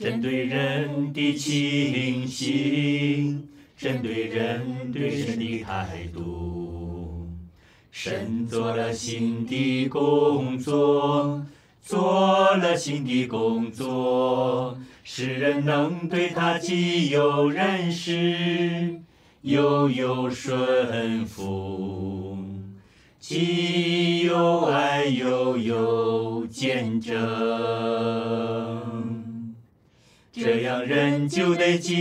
针对人的情形，针对人对神的态度，神做了新的工作，做了新的工作，使人能对他既有认识，又有顺服，既有爱又有见证。这样，人就得经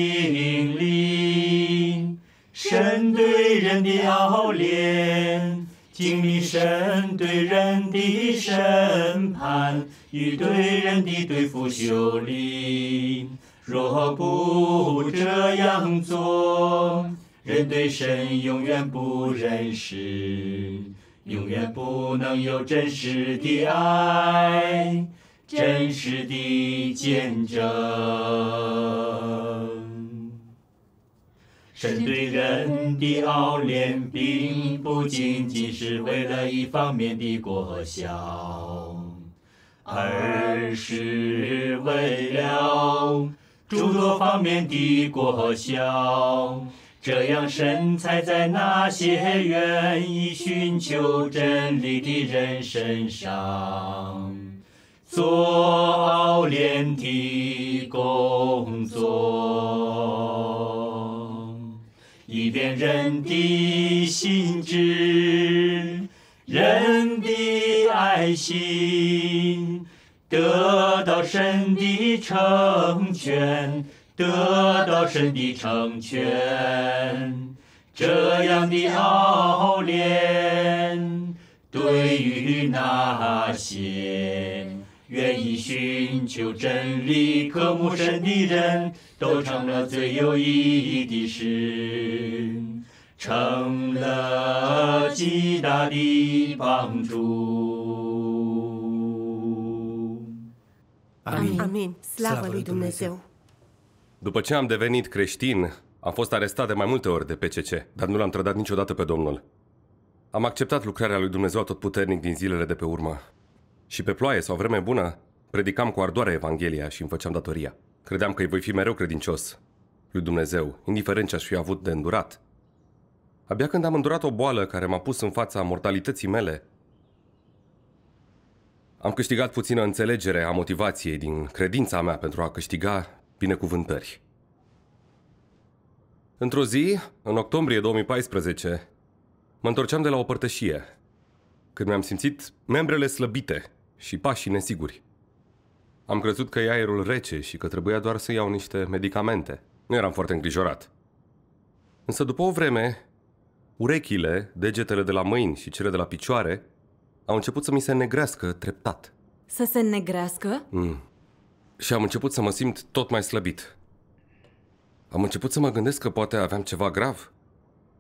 历神对人的熬炼，经历神对人的审判与对人的对付修理。若不这样做，人对神永远不认识，永远不能有真实的爱。真实的见证。神对人的奥练，并不仅仅是为了一方面的国效，而是为了诸多方面的国效。这样，神才在那些愿意寻求真理的人身上。做奥炼的工作，以便人的心智、人的爱心得到神的成全，得到神的成全。这样的奥炼，对于那些。愿意寻求真理、渴慕神的人，都成了最有意义的事，成了极大的帮助。Amin. Da Amin. Slavă lui Dumnezeu! După ce am devenit creștin, am fost arestat de mai multe ori de PCC, dar nu l-am trădat niciodată pe Domnul. Am acceptat lucrarea lui Dumnezeu tot puternic din zilele de pe urmă. Și pe ploaie sau vreme bună, predicam cu ardoare Evanghelia și îmi făceam datoria. Credeam că îi voi fi mereu credincios lui Dumnezeu, indiferent ce aș fi avut de îndurat. Abia când am îndurat o boală care m-a pus în fața mortalității mele, am câștigat puțină înțelegere a motivației din credința mea pentru a câștiga binecuvântări. Într-o zi, în octombrie 2014, mă întorceam de la o părtășie, când mi-am simțit membrele slăbite și pași nesiguri. Am crezut că e aerul rece și că trebuia doar să iau niște medicamente. Nu eram foarte îngrijorat. Însă după o vreme, urechile, degetele de la mâini și cele de la picioare au început să mi se negrească treptat. Să se negrească? Mm. Și am început să mă simt tot mai slăbit. Am început să mă gândesc că poate aveam ceva grav,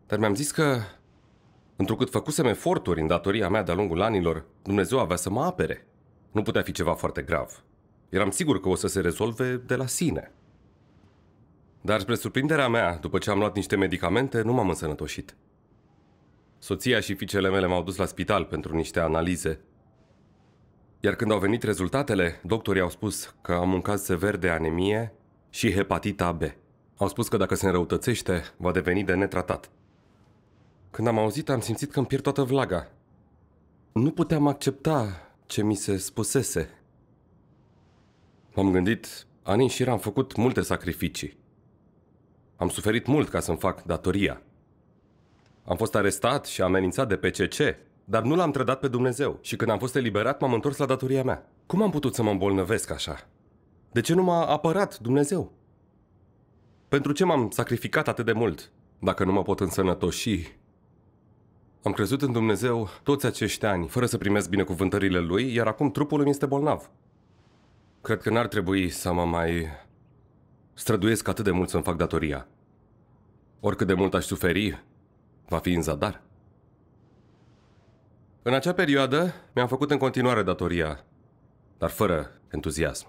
dar mi-am zis că, întrucât făcusem eforturi în datoria mea de-a lungul anilor, Dumnezeu avea să mă apere. Nu putea fi ceva foarte grav. Eram sigur că o să se rezolve de la sine. Dar spre surprinderea mea, după ce am luat niște medicamente, nu m-am însănătoșit. Soția și fiicele mele m-au dus la spital pentru niște analize. Iar când au venit rezultatele, doctorii au spus că am un caz sever de anemie și hepatita B. Au spus că dacă se înrăutățește, va deveni de netratat. Când am auzit, am simțit că îmi pierd toată vlaga. Nu puteam accepta ce mi se spusese. M-am gândit, ani și am făcut multe sacrificii. Am suferit mult ca să-mi fac datoria. Am fost arestat și amenințat de PCC, dar nu l-am trădat pe Dumnezeu și când am fost eliberat m-am întors la datoria mea. Cum am putut să mă îmbolnăvesc așa? De ce nu m-a apărat Dumnezeu? Pentru ce m-am sacrificat atât de mult? Dacă nu mă pot însănătoși, am crezut în Dumnezeu toți acești ani, fără să primesc binecuvântările Lui, iar acum trupul îmi este bolnav. Cred că n-ar trebui să mă mai străduiesc atât de mult să-mi fac datoria. Oricât de mult aș suferi, va fi în zadar. În acea perioadă mi-am făcut în continuare datoria, dar fără entuziasm.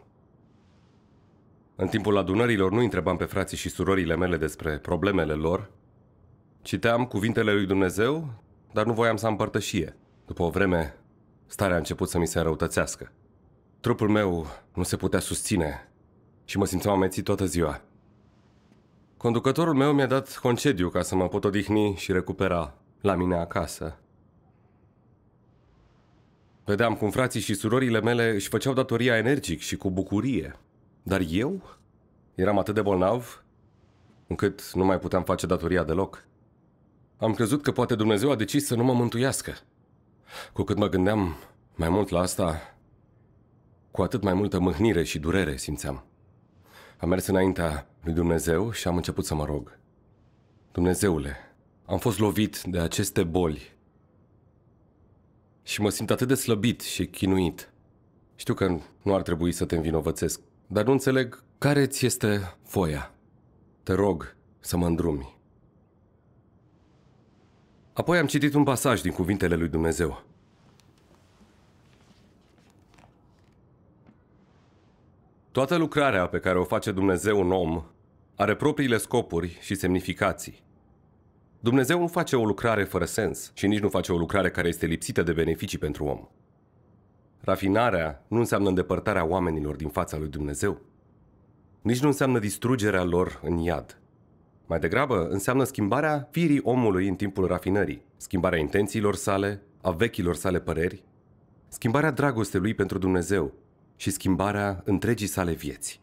În timpul adunărilor nu întrebam pe frații și surorile mele despre problemele lor, citeam cuvintele lui Dumnezeu dar nu voiam să am părtășie. După o vreme, starea a început să mi se înrăutățească. Trupul meu nu se putea susține și mă simțeam amețit toată ziua. Conducătorul meu mi-a dat concediu ca să mă pot odihni și recupera la mine acasă. Vedeam cum frații și surorile mele își făceau datoria energic și cu bucurie. Dar eu eram atât de bolnav încât nu mai puteam face datoria deloc. Am crezut că poate Dumnezeu a decis să nu mă mântuiască. Cu cât mă gândeam mai mult la asta, cu atât mai multă mâhnire și durere simțeam. Am mers înaintea lui Dumnezeu și am început să mă rog. Dumnezeule, am fost lovit de aceste boli și mă simt atât de slăbit și chinuit. Știu că nu ar trebui să te învinovățesc, dar nu înțeleg care ți este foia. Te rog să mă îndrumi. Apoi am citit un pasaj din cuvintele lui Dumnezeu. Toată lucrarea pe care o face Dumnezeu un om are propriile scopuri și semnificații. Dumnezeu nu face o lucrare fără sens și nici nu face o lucrare care este lipsită de beneficii pentru om. Rafinarea nu înseamnă îndepărtarea oamenilor din fața lui Dumnezeu. Nici nu înseamnă distrugerea lor în iad. Mai degrabă, înseamnă schimbarea firii omului în timpul rafinării, schimbarea intențiilor sale, a vechilor sale păreri, schimbarea dragostei lui pentru Dumnezeu și schimbarea întregii sale vieți.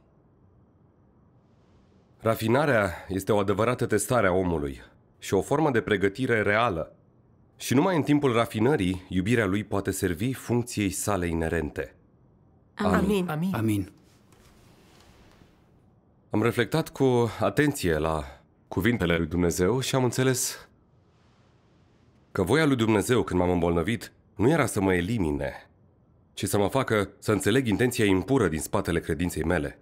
Rafinarea este o adevărată testare a omului și o formă de pregătire reală. Și numai în timpul rafinării, iubirea lui poate servi funcției sale inerente. Amin. Amin. Amin. Amin. Am reflectat cu atenție la cuvintele lui Dumnezeu și am înțeles că voia lui Dumnezeu când m-am îmbolnăvit nu era să mă elimine, ci să mă facă să înțeleg intenția impură din spatele credinței mele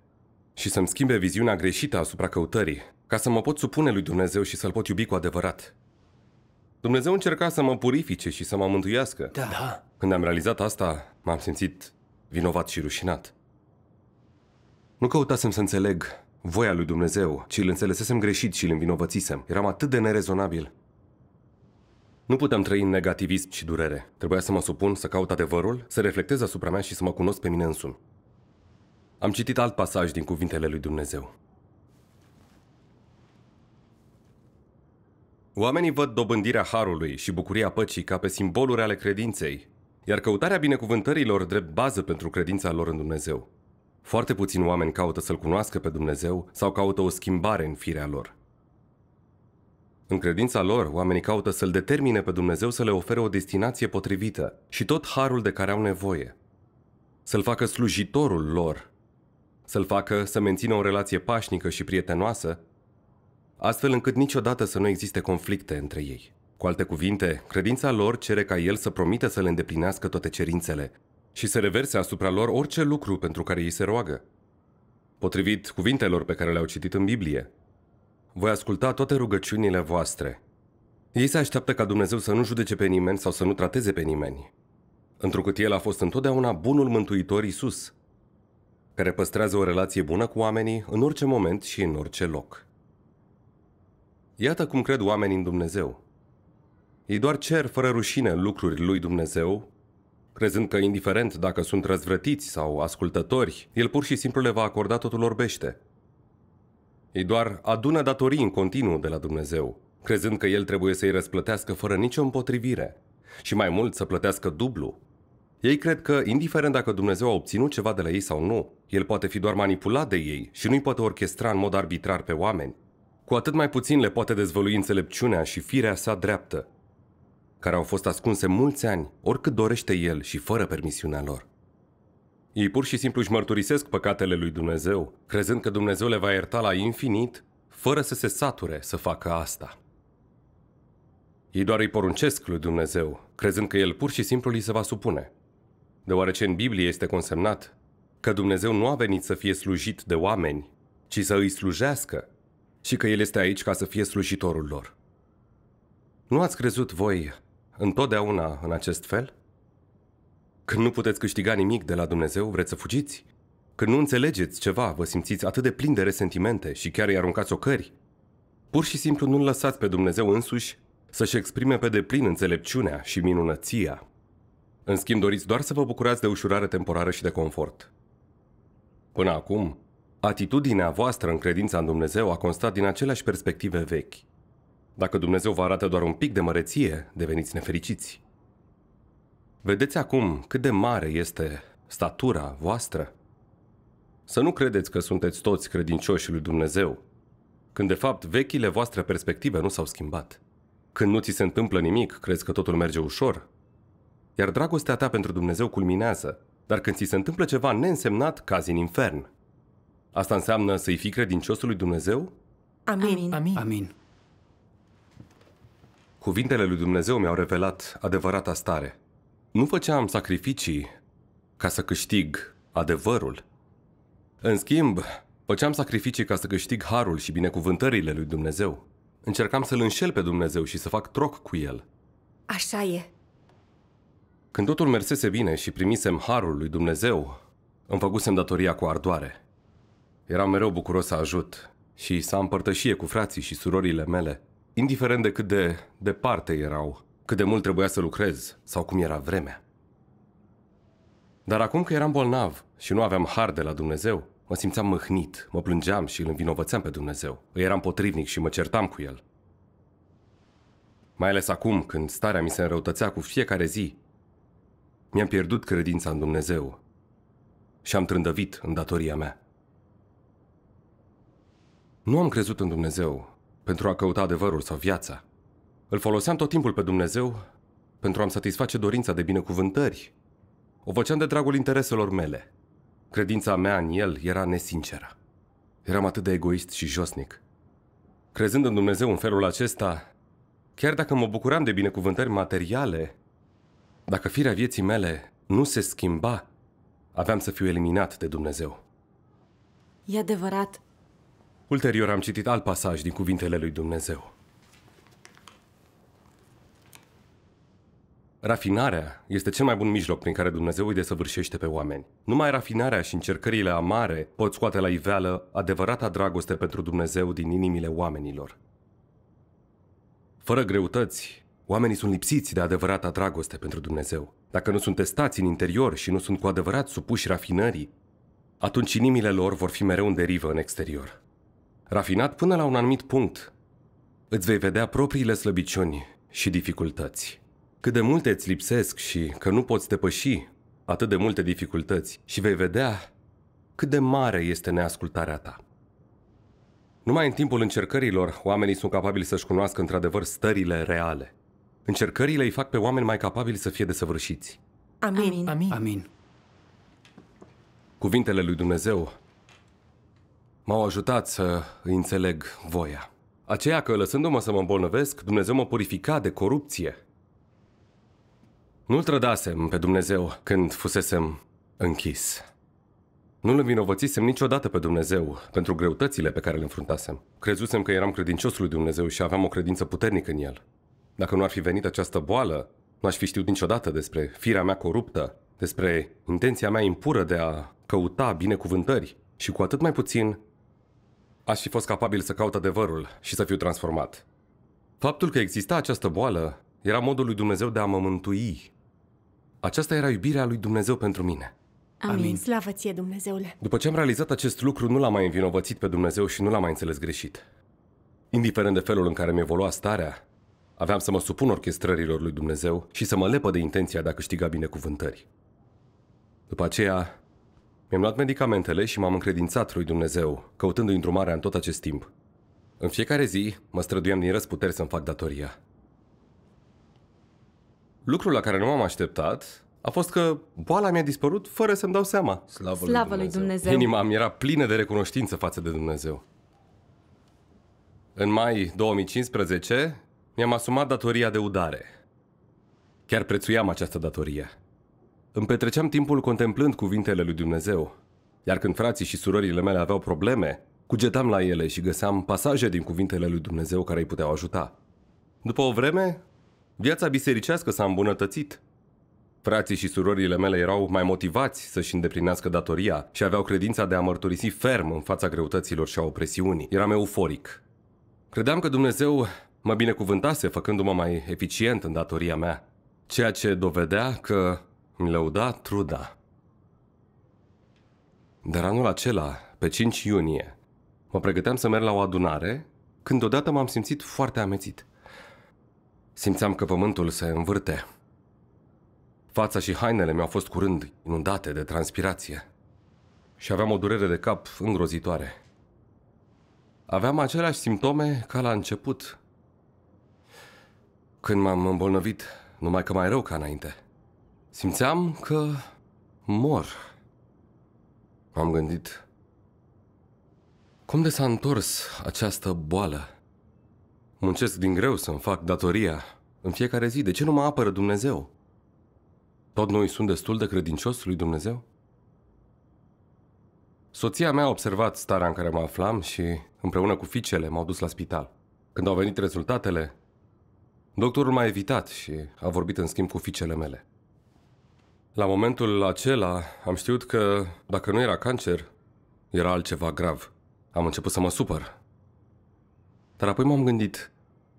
și să-mi schimbe viziunea greșită asupra căutării, ca să mă pot supune lui Dumnezeu și să-L pot iubi cu adevărat. Dumnezeu încerca să mă purifice și să mă mântuiască. Da. da. Când am realizat asta, m-am simțit vinovat și rușinat. Nu căutasem să înțeleg voia lui Dumnezeu, ci îl înțelesesem greșit și îl învinovățisem. Eram atât de nerezonabil. Nu puteam trăi în negativism și durere. Trebuia să mă supun, să caut adevărul, să reflectez asupra mea și să mă cunosc pe mine însumi. Am citit alt pasaj din cuvintele lui Dumnezeu. Oamenii văd dobândirea harului și bucuria păcii ca pe simboluri ale credinței, iar căutarea binecuvântărilor drept bază pentru credința lor în Dumnezeu. Foarte puțini oameni caută să-L cunoască pe Dumnezeu sau caută o schimbare în firea lor. În credința lor, oamenii caută să-L determine pe Dumnezeu să le ofere o destinație potrivită și tot harul de care au nevoie. Să-L facă slujitorul lor, să-L facă să mențină o relație pașnică și prietenoasă, astfel încât niciodată să nu existe conflicte între ei. Cu alte cuvinte, credința lor cere ca El să promite să le îndeplinească toate cerințele, și să reverse asupra lor orice lucru pentru care ei se roagă. Potrivit cuvintelor pe care le-au citit în Biblie, voi asculta toate rugăciunile voastre. Ei se așteaptă ca Dumnezeu să nu judece pe nimeni sau să nu trateze pe nimeni, întrucât El a fost întotdeauna bunul mântuitor Isus, care păstrează o relație bună cu oamenii în orice moment și în orice loc. Iată cum cred oamenii în Dumnezeu. Ei doar cer fără rușine lucruri lui Dumnezeu crezând că, indiferent dacă sunt răzvrătiți sau ascultători, el pur și simplu le va acorda totul orbește. Ei doar adună datorii în continuu de la Dumnezeu, crezând că el trebuie să-i răsplătească fără nicio împotrivire și mai mult să plătească dublu. Ei cred că, indiferent dacă Dumnezeu a obținut ceva de la ei sau nu, el poate fi doar manipulat de ei și nu-i poate orchestra în mod arbitrar pe oameni. Cu atât mai puțin le poate dezvălui înțelepciunea și firea sa dreaptă, care au fost ascunse mulți ani, oricât dorește el și fără permisiunea lor. Ei pur și simplu își mărturisesc păcatele lui Dumnezeu, crezând că Dumnezeu le va ierta la infinit, fără să se sature să facă asta. Ei doar îi poruncesc lui Dumnezeu, crezând că el pur și simplu li se va supune. Deoarece în Biblie este consemnat că Dumnezeu nu a venit să fie slujit de oameni, ci să îi slujească și că El este aici ca să fie slujitorul lor. Nu ați crezut voi Întotdeauna în acest fel? Când nu puteți câștiga nimic de la Dumnezeu, vreți să fugiți? Când nu înțelegeți ceva, vă simțiți atât de plin de resentimente și chiar îi aruncați ocări? Pur și simplu nu-L lăsați pe Dumnezeu însuși să-și exprime pe deplin înțelepciunea și minunăția. În schimb, doriți doar să vă bucurați de ușurare temporară și de confort. Până acum, atitudinea voastră în credința în Dumnezeu a constat din aceleași perspective vechi – dacă Dumnezeu vă arată doar un pic de măreție, deveniți nefericiți. Vedeți acum cât de mare este statura voastră. Să nu credeți că sunteți toți credincioși lui Dumnezeu, când de fapt vechile voastre perspective nu s-au schimbat. Când nu ți se întâmplă nimic, crezi că totul merge ușor. Iar dragostea ta pentru Dumnezeu culminează, dar când ți se întâmplă ceva neînsemnat, cazi în infern. Asta înseamnă să-i fii lui Dumnezeu? Amin. Amin. Amin. Amin. Cuvintele lui Dumnezeu mi-au revelat adevărata stare. Nu făceam sacrificii ca să câștig adevărul. În schimb, făceam sacrificii ca să câștig harul și binecuvântările lui Dumnezeu. Încercam să-L înșel pe Dumnezeu și să fac troc cu El. Așa e. Când totul mersese bine și primisem harul lui Dumnezeu, îmi făcusem datoria cu ardoare. Eram mereu bucuros să ajut și să împărtășie cu frații și surorile mele – indiferent de cât de departe erau, cât de mult trebuia să lucrez sau cum era vremea. Dar acum că eram bolnav și nu aveam har de la Dumnezeu, mă simțeam mâhnit, mă plângeam și îl învinovățeam pe Dumnezeu. Îi eram potrivnic și mă certam cu el. Mai ales acum, când starea mi se înrăutățea cu fiecare zi, mi-am pierdut credința în Dumnezeu și am trândăvit în datoria mea. Nu am crezut în Dumnezeu pentru a căuta adevărul sau viața. Îl foloseam tot timpul pe Dumnezeu pentru a-mi satisface dorința de binecuvântări. O făceam de dragul intereselor mele. Credința mea în el era nesinceră. Eram atât de egoist și josnic. Crezând în Dumnezeu în felul acesta, chiar dacă mă bucuram de binecuvântări materiale, dacă firea vieții mele nu se schimba, aveam să fiu eliminat de Dumnezeu. E adevărat, Ulterior am citit alt pasaj din cuvintele lui Dumnezeu. Rafinarea este cel mai bun mijloc prin care Dumnezeu îi desăvârșește pe oameni. Numai rafinarea și încercările amare pot scoate la iveală adevărata dragoste pentru Dumnezeu din inimile oamenilor. Fără greutăți, oamenii sunt lipsiți de adevărata dragoste pentru Dumnezeu. Dacă nu sunt testați în interior și nu sunt cu adevărat supuși rafinării, atunci inimile lor vor fi mereu în derivă în exterior rafinat până la un anumit punct, îți vei vedea propriile slăbiciuni și dificultăți. Cât de multe îți lipsesc și că nu poți depăși atât de multe dificultăți și vei vedea cât de mare este neascultarea ta. Numai în timpul încercărilor, oamenii sunt capabili să-și cunoască într-adevăr stările reale. Încercările îi fac pe oameni mai capabili să fie desăvârșiți. Amin. Amin. Amin. Cuvintele lui Dumnezeu M-au ajutat să înțeleg voia. Aceea că, lăsându-mă să mă îmbolnăvesc, Dumnezeu mă purifica de corupție. Nu-L trădasem pe Dumnezeu când fusesem închis. Nu-L învinovățisem niciodată pe Dumnezeu pentru greutățile pe care le înfruntasem. Crezusem că eram credincios lui Dumnezeu și aveam o credință puternică în El. Dacă nu ar fi venit această boală, nu aș fi știut niciodată despre firea mea coruptă, despre intenția mea impură de a căuta binecuvântări și cu atât mai puțin aș fi fost capabil să caut adevărul și să fiu transformat. Faptul că exista această boală era modul lui Dumnezeu de a mă mântui. Aceasta era iubirea lui Dumnezeu pentru mine. Amin. Amin. Slavă ție, Dumnezeule! După ce am realizat acest lucru, nu l-am mai învinovățit pe Dumnezeu și nu l-am mai înțeles greșit. Indiferent de felul în care mi evolua starea, aveam să mă supun orchestrărilor lui Dumnezeu și să mă lepă de intenția de a câștiga binecuvântări. După aceea, mi-am luat medicamentele și m-am încredințat lui Dumnezeu, căutându-i îndrumarea în tot acest timp. În fiecare zi, mă străduiam din răsputeri să-mi fac datoria. Lucrul la care nu m-am așteptat a fost că boala mi-a dispărut fără să-mi dau seama. Slavă, Slavă lui, Dumnezeu. lui Dumnezeu! Inima mi era plină de recunoștință față de Dumnezeu. În mai 2015, mi-am asumat datoria de udare. Chiar prețuiam această datorie. Îmi petreceam timpul contemplând cuvintele lui Dumnezeu, iar când frații și surorile mele aveau probleme, cugetam la ele și găseam pasaje din cuvintele lui Dumnezeu care îi puteau ajuta. După o vreme, viața bisericească s-a îmbunătățit. Frații și surorile mele erau mai motivați să-și îndeplinească datoria și aveau credința de a mărturisi ferm în fața greutăților și a opresiunii. Eram euforic. Credeam că Dumnezeu mă binecuvântase făcându-mă mai eficient în datoria mea, ceea ce dovedea că mi lăuda truda. Dar anul acela, pe 5 iunie, mă pregăteam să merg la o adunare, când odată m-am simțit foarte amețit. Simțeam că pământul se învârte. Fața și hainele mi-au fost curând inundate de transpirație și aveam o durere de cap îngrozitoare. Aveam aceleași simptome ca la început, când m-am îmbolnăvit, numai că mai rău ca înainte – Simțeam că mor. M-am gândit cum de s-a întors această boală. Muncesc din greu să-mi fac datoria în fiecare zi. De ce nu mă apără Dumnezeu? Tot noi sunt destul de credincios lui Dumnezeu? Soția mea a observat starea în care mă aflam și împreună cu fiicele m-au dus la spital. Când au venit rezultatele, doctorul m-a evitat și a vorbit în schimb cu fiicele mele. La momentul acela am știut că, dacă nu era cancer, era altceva grav. Am început să mă supăr. Dar apoi m-am gândit.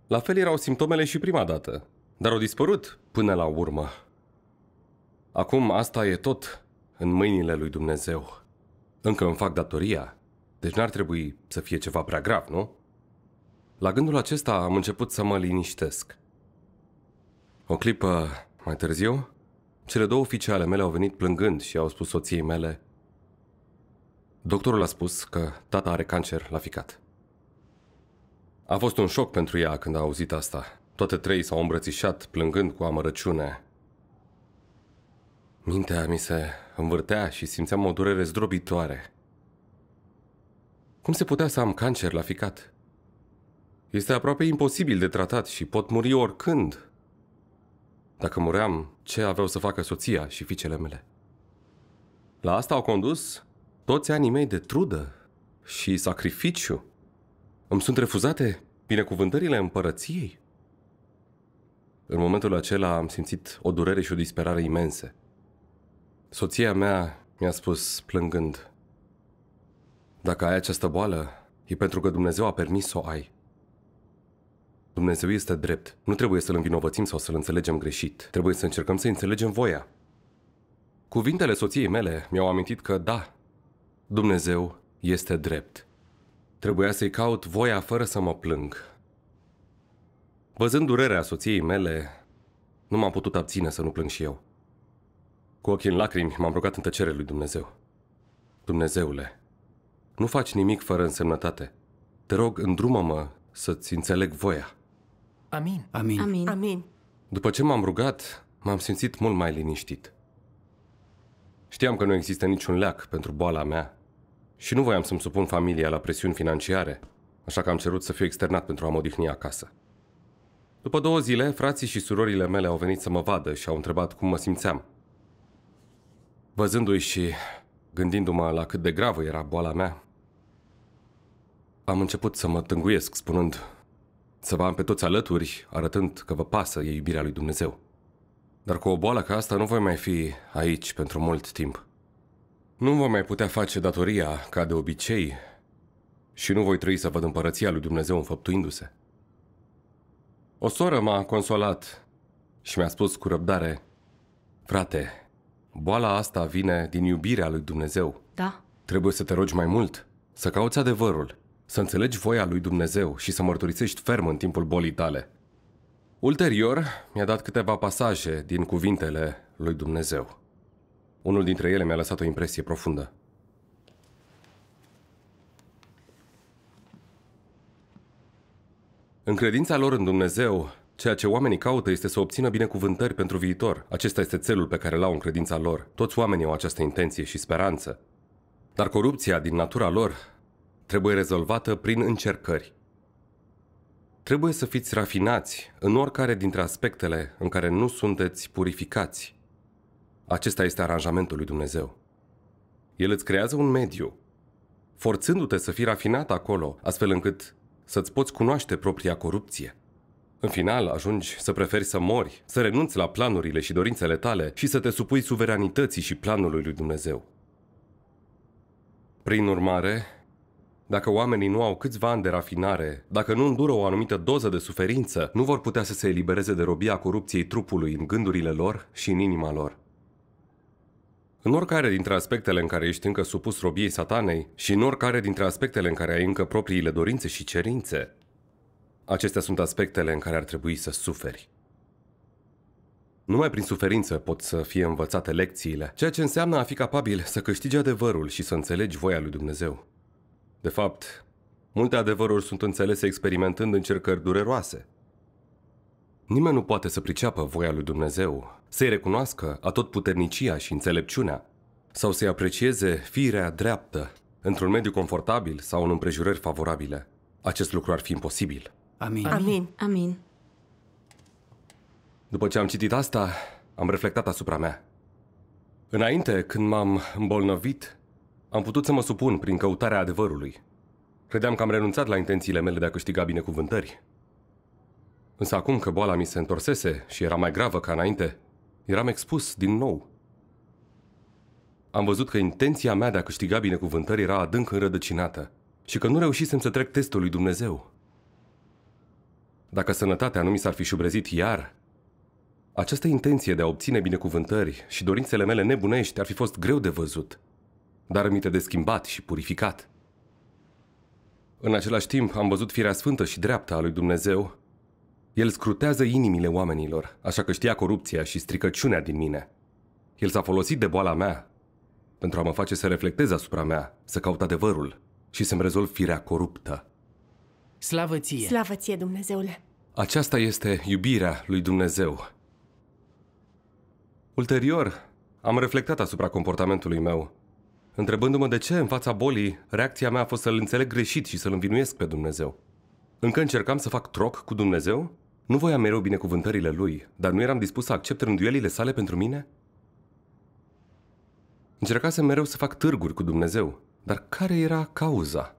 La fel erau simptomele și prima dată, dar au dispărut până la urmă. Acum asta e tot în mâinile lui Dumnezeu. Încă îmi fac datoria, deci n-ar trebui să fie ceva prea grav, nu? La gândul acesta am început să mă liniștesc. O clipă mai târziu, cele două oficiale mele au venit plângând și au spus soției mele Doctorul a spus că tata are cancer la ficat. A fost un șoc pentru ea când a auzit asta. Toate trei s-au îmbrățișat, plângând cu amărăciune. Mintea mi se învârtea și simțeam o durere zdrobitoare. Cum se putea să am cancer la ficat? Este aproape imposibil de tratat și pot muri oricând, dacă muream, ce aveau să facă soția și fiicele mele? La asta au condus toți anii mei de trudă și sacrificiu. Îmi sunt refuzate binecuvântările împărăției. În momentul acela am simțit o durere și o disperare imense. Soția mea mi-a spus plângând, Dacă ai această boală, e pentru că Dumnezeu a permis să o ai. Dumnezeu este drept. Nu trebuie să-L învinovățim sau să-L înțelegem greșit. Trebuie să încercăm să înțelegem voia. Cuvintele soției mele mi-au amintit că da, Dumnezeu este drept. Trebuia să-i caut voia fără să mă plâng. Văzând durerea soției mele, nu m-am putut abține să nu plâng și eu. Cu ochii în lacrimi m-am rugat în tăcere lui Dumnezeu. Dumnezeule, nu faci nimic fără însemnătate. Te rog, îndrumă-mă să-ți înțeleg voia. Amin. Amin. Amin. Amin. După ce m-am rugat, m-am simțit mult mai liniștit. Știam că nu există niciun leac pentru boala mea și nu voiam să-mi supun familia la presiuni financiare, așa că am cerut să fiu externat pentru a mă odihni acasă. După două zile, frații și surorile mele au venit să mă vadă și au întrebat cum mă simțeam. Văzându-i și gândindu-mă la cât de gravă era boala mea, am început să mă tânguiesc, spunând să vă am pe toți alături, arătând că vă pasă e iubirea lui Dumnezeu. Dar cu o boală ca asta nu voi mai fi aici pentru mult timp. Nu voi mai putea face datoria ca de obicei și nu voi trăi să văd împărăția lui Dumnezeu înfăptuindu-se. O soră m-a consolat și mi-a spus cu răbdare, Frate, boala asta vine din iubirea lui Dumnezeu. Da. Trebuie să te rogi mai mult, să cauți adevărul, să înțelegi voia lui Dumnezeu și să mărturisești ferm în timpul bolii tale. Ulterior, mi-a dat câteva pasaje din cuvintele lui Dumnezeu. Unul dintre ele mi-a lăsat o impresie profundă. În credința lor în Dumnezeu, ceea ce oamenii caută este să obțină binecuvântări pentru viitor. Acesta este țelul pe care l-au în credința lor. Toți oamenii au această intenție și speranță. Dar corupția din natura lor trebuie rezolvată prin încercări. Trebuie să fiți rafinați în oricare dintre aspectele în care nu sunteți purificați. Acesta este aranjamentul lui Dumnezeu. El îți creează un mediu, forțându-te să fii rafinat acolo, astfel încât să-ți poți cunoaște propria corupție. În final, ajungi să preferi să mori, să renunți la planurile și dorințele tale și să te supui suveranității și planului lui Dumnezeu. Prin urmare, dacă oamenii nu au câțiva ani de rafinare, dacă nu îndură o anumită doză de suferință, nu vor putea să se elibereze de robia corupției trupului în gândurile lor și în inima lor. În oricare dintre aspectele în care ești încă supus robiei satanei și în oricare dintre aspectele în care ai încă propriile dorințe și cerințe, acestea sunt aspectele în care ar trebui să suferi. Numai prin suferință pot să fie învățate lecțiile, ceea ce înseamnă a fi capabil să câștigi adevărul și să înțelegi voia lui Dumnezeu. De fapt, multe adevăruri sunt înțelese experimentând încercări dureroase. Nimeni nu poate să priceapă voia lui Dumnezeu, să-i recunoască puternicia și înțelepciunea, sau să-i aprecieze firea dreaptă, într-un mediu confortabil sau în împrejurări favorabile. Acest lucru ar fi imposibil. Amin. Amin. Amin. După ce am citit asta, am reflectat asupra mea. Înainte, când m-am îmbolnăvit am putut să mă supun prin căutarea adevărului. Credeam că am renunțat la intențiile mele de a câștiga binecuvântări. Însă acum că boala mi se întorsese și era mai gravă ca înainte, eram expus din nou. Am văzut că intenția mea de a câștiga binecuvântări era adânc înrădăcinată și că nu reușisem să trec testul lui Dumnezeu. Dacă sănătatea nu mi s-ar fi șubrezit iar, această intenție de a obține binecuvântări și dorințele mele nebunești ar fi fost greu de văzut – dar mi-te de schimbat și purificat. În același timp am văzut firea sfântă și dreaptă a lui Dumnezeu. El scrutează inimile oamenilor, așa că știa corupția și stricăciunea din mine. El s-a folosit de boala mea pentru a mă face să reflectez asupra mea, să caut adevărul și să-mi rezolv firea coruptă. Slavă ție! Slavă ție, Dumnezeule! Aceasta este iubirea lui Dumnezeu. Ulterior, am reflectat asupra comportamentului meu întrebându-mă de ce, în fața bolii, reacția mea a fost să-L înțeleg greșit și să-L învinuiesc pe Dumnezeu. Încă încercam să fac troc cu Dumnezeu? Nu voiam mereu binecuvântările Lui, dar nu eram dispus să accept rânduielile sale pentru mine? să mereu să fac târguri cu Dumnezeu, dar care era cauza?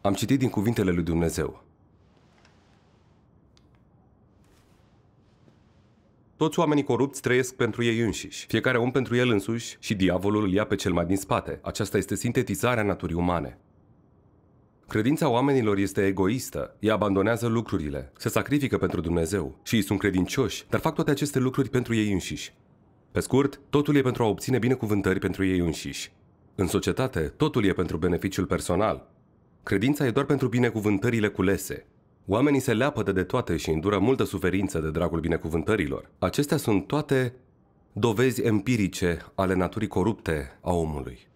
Am citit din cuvintele lui Dumnezeu – Toți oamenii corupți trăiesc pentru ei înșiși, fiecare om pentru el însuși și diavolul îl ia pe cel mai din spate. Aceasta este sintetizarea naturii umane. Credința oamenilor este egoistă, ei abandonează lucrurile, se sacrifică pentru Dumnezeu și ei sunt credincioși, dar fac toate aceste lucruri pentru ei înșiși. Pe scurt, totul e pentru a obține binecuvântări pentru ei înșiși. În societate, totul e pentru beneficiul personal. Credința e doar pentru binecuvântările culese, Oamenii se leapă de toate și îndură multă suferință de dragul binecuvântărilor. Acestea sunt toate dovezi empirice ale naturii corupte a omului.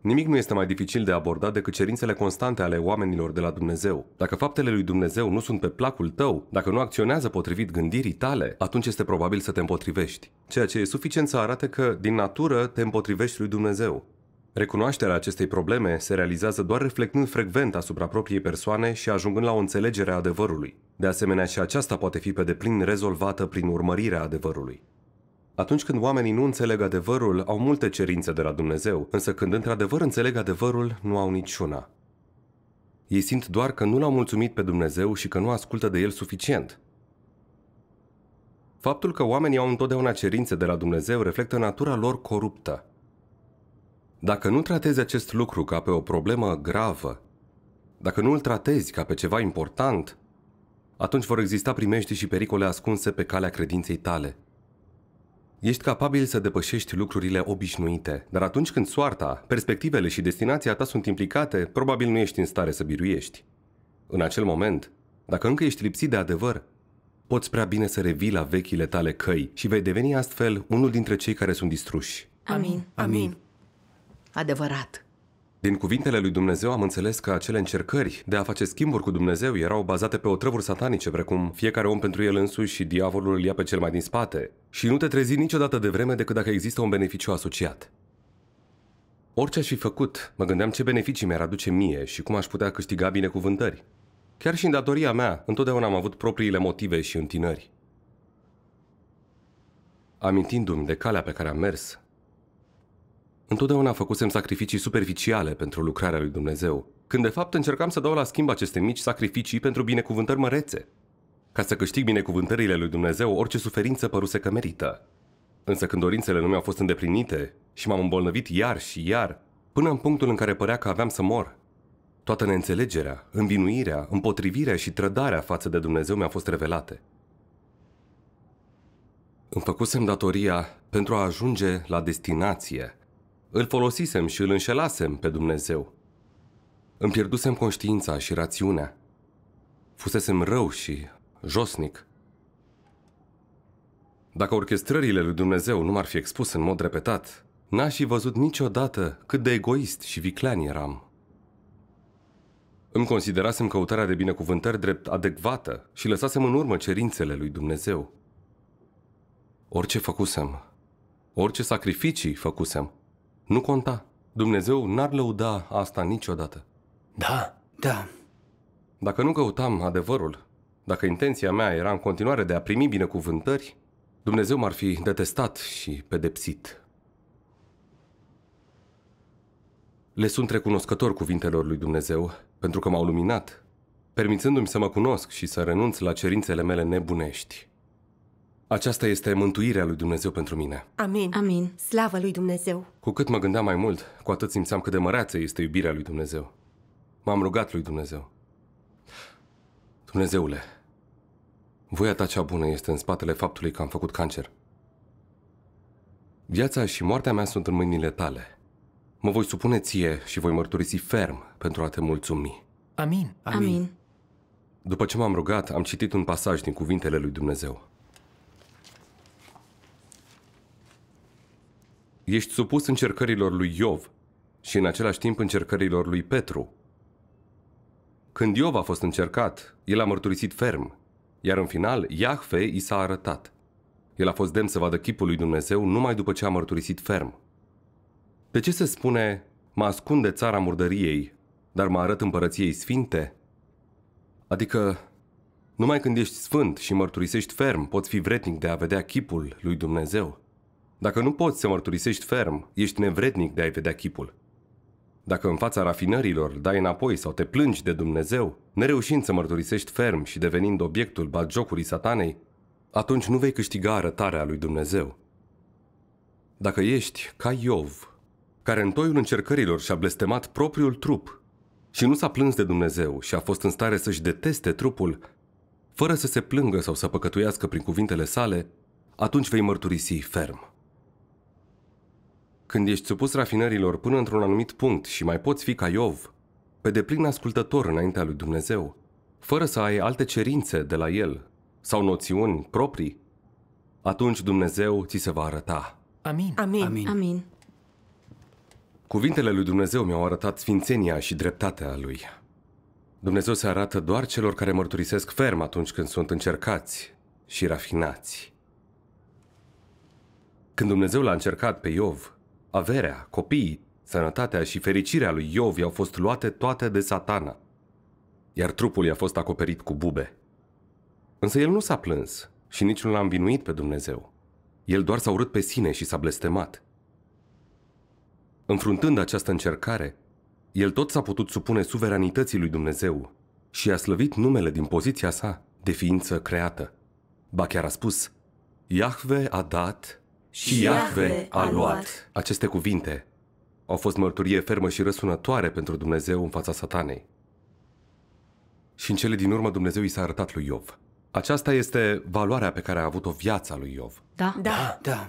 Nimic nu este mai dificil de abordat decât cerințele constante ale oamenilor de la Dumnezeu. Dacă faptele lui Dumnezeu nu sunt pe placul tău, dacă nu acționează potrivit gândirii tale, atunci este probabil să te împotrivești. Ceea ce e suficient să arate că, din natură, te împotrivești lui Dumnezeu. Recunoașterea acestei probleme se realizează doar reflectând frecvent asupra propriei persoane și ajungând la o înțelegere a adevărului. De asemenea, și aceasta poate fi pe deplin rezolvată prin urmărirea adevărului. Atunci când oamenii nu înțeleg adevărul, au multe cerințe de la Dumnezeu, însă când într-adevăr înțeleg adevărul, nu au niciuna. Ei simt doar că nu l-au mulțumit pe Dumnezeu și că nu ascultă de el suficient. Faptul că oamenii au întotdeauna cerințe de la Dumnezeu reflectă natura lor coruptă. Dacă nu tratezi acest lucru ca pe o problemă gravă, dacă nu îl tratezi ca pe ceva important, atunci vor exista primești și pericole ascunse pe calea credinței tale. Ești capabil să depășești lucrurile obișnuite, dar atunci când soarta, perspectivele și destinația ta sunt implicate, probabil nu ești în stare să biruiești. În acel moment, dacă încă ești lipsit de adevăr, poți prea bine să revii la vechile tale căi și vei deveni astfel unul dintre cei care sunt distruși. Amin. Amin. Amin adevărat. Din cuvintele lui Dumnezeu am înțeles că acele încercări de a face schimburi cu Dumnezeu erau bazate pe o otrăvuri satanice, precum fiecare om pentru el însuși și diavolul îl ia pe cel mai din spate. Și nu te trezi niciodată de vreme decât dacă există un beneficiu asociat. Orice aș fi făcut, mă gândeam ce beneficii mi-ar aduce mie și cum aș putea câștiga binecuvântări. Chiar și în datoria mea, întotdeauna am avut propriile motive și întinări. Amintindu-mi de calea pe care am mers, Întotdeauna făcusem sacrificii superficiale pentru lucrarea lui Dumnezeu, când de fapt încercam să dau la schimb aceste mici sacrificii pentru binecuvântări mărețe. Ca să câștig binecuvântările lui Dumnezeu, orice suferință păruse că merită. Însă când dorințele nu mi-au fost îndeplinite și m-am îmbolnăvit iar și iar, până în punctul în care părea că aveam să mor, toată neînțelegerea, învinuirea, împotrivirea și trădarea față de Dumnezeu mi au fost revelate. Îmi făcusem datoria pentru a ajunge la destinație – îl folosisem și îl înșelasem pe Dumnezeu. Îmi pierdusem conștiința și rațiunea. Fusesem rău și josnic. Dacă orchestrările lui Dumnezeu nu m-ar fi expus în mod repetat, n-aș fi văzut niciodată cât de egoist și viclean eram. Îmi considerasem căutarea de binecuvântări drept adecvată și lăsasem în urmă cerințele lui Dumnezeu. Orice făcusem, orice sacrificii făcusem, nu conta. Dumnezeu n-ar lăuda asta niciodată. Da, da. Dacă nu căutam adevărul, dacă intenția mea era în continuare de a primi binecuvântări, Dumnezeu m-ar fi detestat și pedepsit. Le sunt recunoscător cuvintelor lui Dumnezeu pentru că m-au luminat, permițându-mi să mă cunosc și să renunț la cerințele mele nebunești. Aceasta este mântuirea lui Dumnezeu pentru mine. Amin. Amin. Slavă lui Dumnezeu. Cu cât mă gândeam mai mult, cu atât simțeam cât de măreață este iubirea lui Dumnezeu. M-am rugat lui Dumnezeu. Dumnezeule, voia ta cea bună este în spatele faptului că am făcut cancer. Viața și moartea mea sunt în mâinile tale. Mă voi supune ție și voi mărturisi ferm pentru a te mulțumi. Amin. Amin. Amin. După ce m-am rugat, am citit un pasaj din cuvintele lui Dumnezeu. Ești supus încercărilor lui Iov și în același timp încercărilor lui Petru. Când Iov a fost încercat, el a mărturisit ferm, iar în final Iahve i s-a arătat. El a fost demn să vadă chipul lui Dumnezeu numai după ce a mărturisit ferm. De ce se spune, mă ascund de țara murdăriei, dar mă arăt împărăției sfinte? Adică, numai când ești sfânt și mărturisești ferm, poți fi vretnic de a vedea chipul lui Dumnezeu. Dacă nu poți să mărturisești ferm, ești nevrednic de a-i vedea chipul. Dacă în fața rafinărilor dai înapoi sau te plângi de Dumnezeu, nereușind să mărturisești ferm și devenind obiectul bagiocurii satanei, atunci nu vei câștiga arătarea lui Dumnezeu. Dacă ești ca Iov, care în toiul încercărilor și-a blestemat propriul trup și nu s-a plâns de Dumnezeu și a fost în stare să-și deteste trupul, fără să se plângă sau să păcătuiască prin cuvintele sale, atunci vei mărturisi ferm. Când ești supus rafinărilor până într-un anumit punct și mai poți fi ca Iov, pe deplin ascultător înaintea lui Dumnezeu, fără să ai alte cerințe de la El sau noțiuni proprii, atunci Dumnezeu ți se va arăta. Amin. Amin. Amin. Amin. Cuvintele lui Dumnezeu mi-au arătat sfințenia și dreptatea Lui. Dumnezeu se arată doar celor care mărturisesc ferm atunci când sunt încercați și rafinați. Când Dumnezeu l-a încercat pe Iov, Averea, copiii, sănătatea și fericirea lui Iov i-au fost luate toate de satana, iar trupul i-a fost acoperit cu bube. Însă el nu s-a plâns și nici nu l-a învinuit pe Dumnezeu. El doar s-a urât pe sine și s-a blestemat. Înfruntând această încercare, el tot s-a putut supune suveranității lui Dumnezeu și a slăvit numele din poziția sa de ființă creată. Ba chiar a spus, Iahve a dat și Iahve a luat. Aceste cuvinte au fost mărturie fermă și răsunătoare pentru Dumnezeu în fața satanei. Și în cele din urmă Dumnezeu i s-a arătat lui Iov. Aceasta este valoarea pe care a avut-o viața lui Iov. Da. Da. da. da.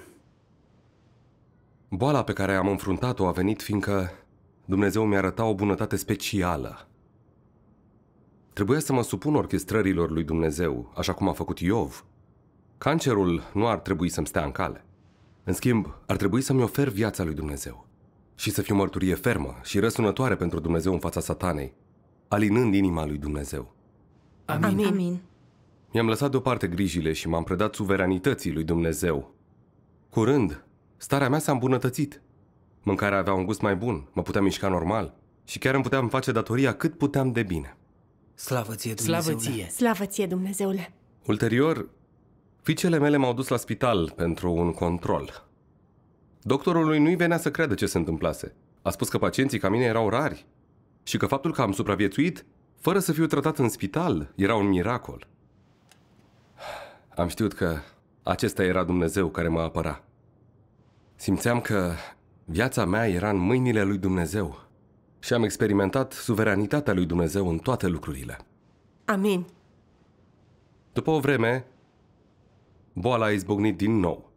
Boala pe care am înfruntat-o a venit fiindcă Dumnezeu mi-a arătat o bunătate specială. Trebuia să mă supun orchestrărilor lui Dumnezeu, așa cum a făcut Iov. Cancerul nu ar trebui să-mi stea în cale. În schimb, ar trebui să-mi ofer viața lui Dumnezeu și să fiu mărturie fermă și răsunătoare pentru Dumnezeu în fața satanei, alinând inima lui Dumnezeu. Amin. Amin. Amin. Mi-am lăsat deoparte grijile și m-am predat suveranității lui Dumnezeu. Curând, starea mea s-a îmbunătățit. Mâncarea avea un gust mai bun, mă puteam mișca normal și chiar îmi puteam face datoria cât puteam de bine. Slavă ție, Dumnezeule! Slavă ție, Slavă ție Dumnezeule! Ulterior, Ficele mele m-au dus la spital pentru un control. Doctorului nu-i venea să creadă ce se întâmplase. A spus că pacienții ca mine erau rari și că faptul că am supraviețuit fără să fiu tratat în spital era un miracol. Am știut că acesta era Dumnezeu care mă apăra. Simțeam că viața mea era în mâinile lui Dumnezeu și am experimentat suveranitatea lui Dumnezeu în toate lucrurile. Amin. După o vreme, boala a izbucnit din nou.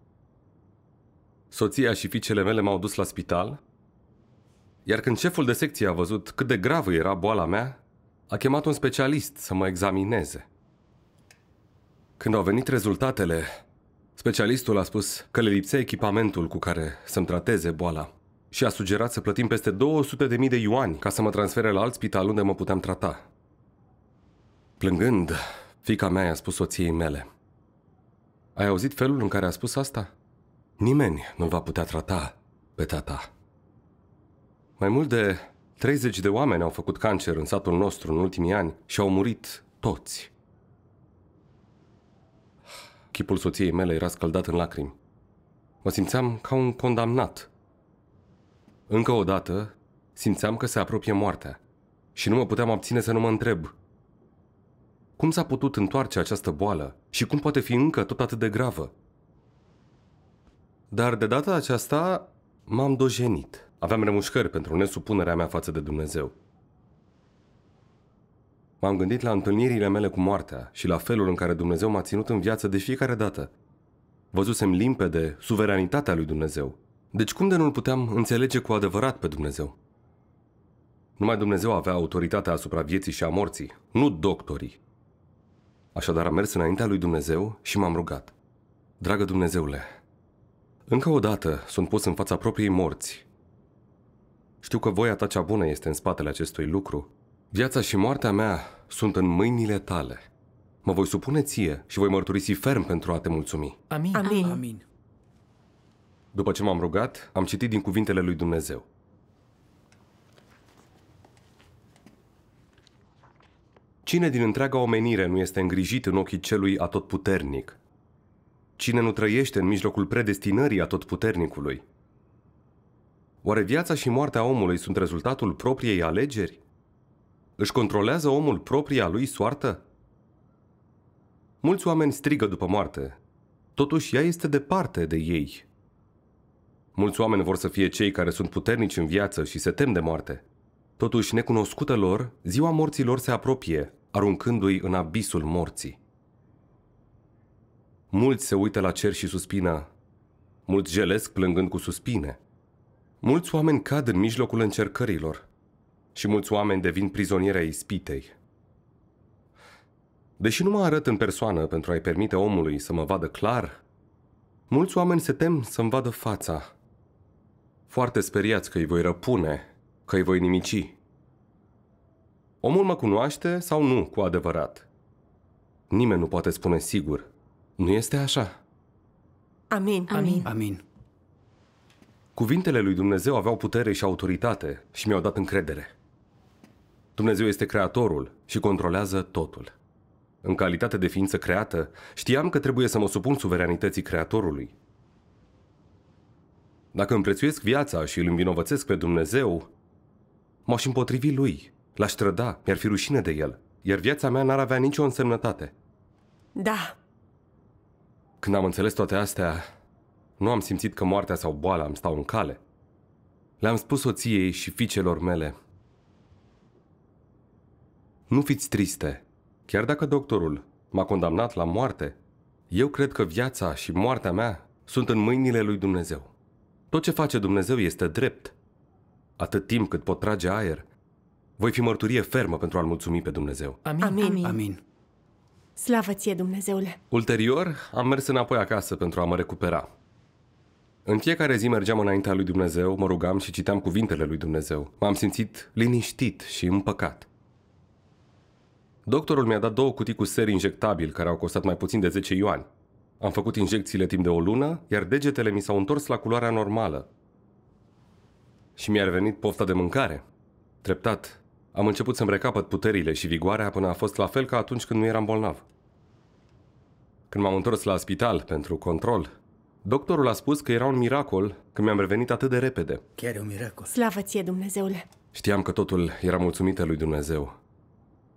Soția și fiicele mele m-au dus la spital, iar când șeful de secție a văzut cât de gravă era boala mea, a chemat un specialist să mă examineze. Când au venit rezultatele, specialistul a spus că le lipsea echipamentul cu care să-mi trateze boala și a sugerat să plătim peste 200.000 de ioani ca să mă transfere la alt spital unde mă puteam trata. Plângând, fica mea i-a spus soției mele – ai auzit felul în care a spus asta? Nimeni nu va putea trata pe tata. Mai mult de 30 de oameni au făcut cancer în satul nostru în ultimii ani și au murit toți. Chipul soției mele era scăldat în lacrimi. Mă simțeam ca un condamnat. Încă o dată, simțeam că se apropie moartea și nu mă puteam abține să nu mă întreb cum s-a putut întoarce această boală și cum poate fi încă tot atât de gravă? Dar de data aceasta m-am dojenit. Aveam remușcări pentru nesupunerea mea față de Dumnezeu. M-am gândit la întâlnirile mele cu moartea și la felul în care Dumnezeu m-a ținut în viață de fiecare dată. Văzusem limpede suveranitatea lui Dumnezeu. Deci cum de nu-l puteam înțelege cu adevărat pe Dumnezeu? Numai Dumnezeu avea autoritatea asupra vieții și a morții, nu doctorii. Așadar am mers înaintea lui Dumnezeu și m-am rugat. Dragă Dumnezeule, încă o dată sunt pus în fața propriei morți. Știu că voia ta cea bună este în spatele acestui lucru. Viața și moartea mea sunt în mâinile tale. Mă voi supune ție și voi mărturisi ferm pentru a te mulțumi. Amin. Amin. Amin. După ce m-am rugat, am citit din cuvintele lui Dumnezeu. Cine din întreaga omenire nu este îngrijit în ochii celui atotputernic? Cine nu trăiește în mijlocul predestinării atotputernicului? Oare viața și moartea omului sunt rezultatul propriei alegeri? Își controlează omul propria lui soartă? Mulți oameni strigă după moarte, totuși ea este departe de ei. Mulți oameni vor să fie cei care sunt puternici în viață și se tem de moarte. Totuși, necunoscută lor, ziua morților se apropie, aruncându-i în abisul morții. Mulți se uită la cer și suspină, mulți jelesc plângând cu suspine. Mulți oameni cad în mijlocul încercărilor și mulți oameni devin prizonieri ai ispitei. Deși nu mă arăt în persoană pentru a-i permite omului să mă vadă clar, mulți oameni se tem să-mi vadă fața. Foarte speriați că îi voi răpune, că îi voi nimici. Omul mă cunoaște sau nu cu adevărat? Nimeni nu poate spune sigur. Nu este așa. Amin. Amin. Amin. Cuvintele lui Dumnezeu aveau putere și autoritate și mi-au dat încredere. Dumnezeu este creatorul și controlează totul. În calitate de ființă creată, știam că trebuie să mă supun suveranității creatorului. Dacă îmi prețuiesc viața și îl învinovățesc pe Dumnezeu, m-aș împotrivi lui L-aș trăda, mi-ar fi rușine de el, iar viața mea n-ar avea nicio însemnătate. Da. Când am înțeles toate astea, nu am simțit că moartea sau boala îmi stau în cale. Le-am spus soției și fiicelor mele. Nu fiți triste. Chiar dacă doctorul m-a condamnat la moarte, eu cred că viața și moartea mea sunt în mâinile lui Dumnezeu. Tot ce face Dumnezeu este drept. Atât timp cât pot trage aer, voi fi mărturie fermă pentru a-L mulțumi pe Dumnezeu. Amin. Amin. Amin. Slavă ție, Dumnezeule! Ulterior, am mers înapoi acasă pentru a mă recupera. În fiecare zi mergeam înaintea lui Dumnezeu, mă rugam și citeam cuvintele lui Dumnezeu. M-am simțit liniștit și împăcat. Doctorul mi-a dat două cutii cu ser injectabil, care au costat mai puțin de 10 ioani. Am făcut injecțiile timp de o lună, iar degetele mi s-au întors la culoarea normală. Și mi-a revenit pofta de mâncare. Treptat, am început să-mi recapăt puterile și vigoarea până a fost la fel ca atunci când nu eram bolnav. Când m-am întors la spital pentru control, doctorul a spus că era un miracol că mi-am revenit atât de repede. Chiar e un miracol. Slavă ție, Dumnezeule! Știam că totul era mulțumită lui Dumnezeu,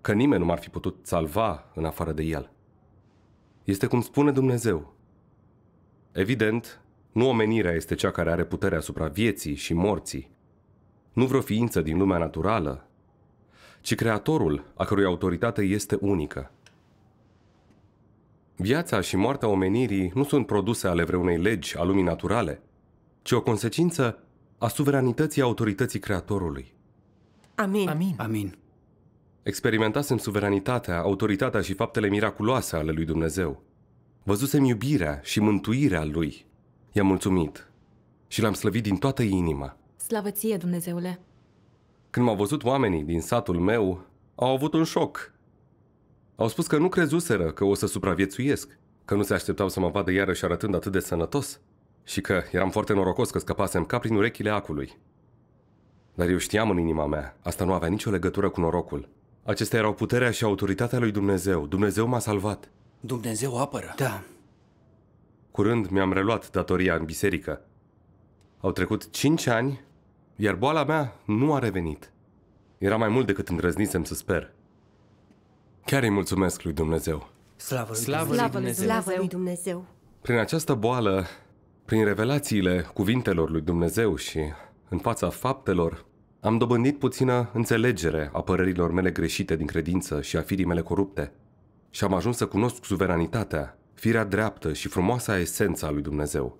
că nimeni nu m-ar fi putut salva în afară de el. Este cum spune Dumnezeu. Evident, nu omenirea este cea care are puterea asupra vieții și morții. Nu vreo ființă din lumea naturală ci Creatorul, a cărui autoritate este unică. Viața și moartea omenirii nu sunt produse ale vreunei legi a lumii naturale, ci o consecință a suveranității autorității Creatorului. Amin. Amin. Amin. Experimentasem suveranitatea, autoritatea și faptele miraculoase ale lui Dumnezeu. Văzusem iubirea și mântuirea lui. I-am mulțumit și l-am slăvit din toată inima. Slavăție, Dumnezeule! Când m-au văzut oamenii din satul meu, au avut un șoc. Au spus că nu crezuseră că o să supraviețuiesc, că nu se așteptau să mă vadă iarăși arătând atât de sănătos și că eram foarte norocos că scăpasem ca prin urechile acului. Dar eu știam în inima mea, asta nu avea nicio legătură cu norocul. Acestea erau puterea și autoritatea lui Dumnezeu. Dumnezeu m-a salvat. Dumnezeu apără. Da. Curând mi-am reluat datoria în biserică. Au trecut cinci ani iar boala mea nu a revenit. Era mai mult decât îndrăznisem să sper. Chiar îi mulțumesc lui Dumnezeu. Slavă lui Dumnezeu! Slavă lui Dumnezeu. Slavă lui Dumnezeu. Prin această boală, prin revelațiile cuvintelor lui Dumnezeu și în fața faptelor, am dobândit puțină înțelegere a părerilor mele greșite din credință și a firii mele corupte și am ajuns să cunosc suveranitatea, firea dreaptă și frumoasa esența lui Dumnezeu.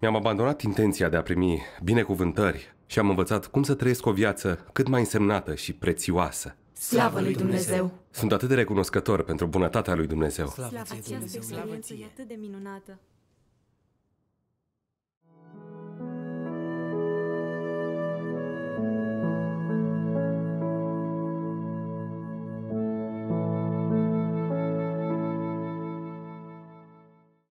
Mi-am abandonat intenția de a primi binecuvântări și am învățat cum să trăiesc o viață cât mai însemnată și prețioasă. Slavă lui Dumnezeu! Sunt atât de recunoscător pentru bunătatea lui Dumnezeu. Slavă ție, Dumnezeu! Slavă ție. atât de minunată!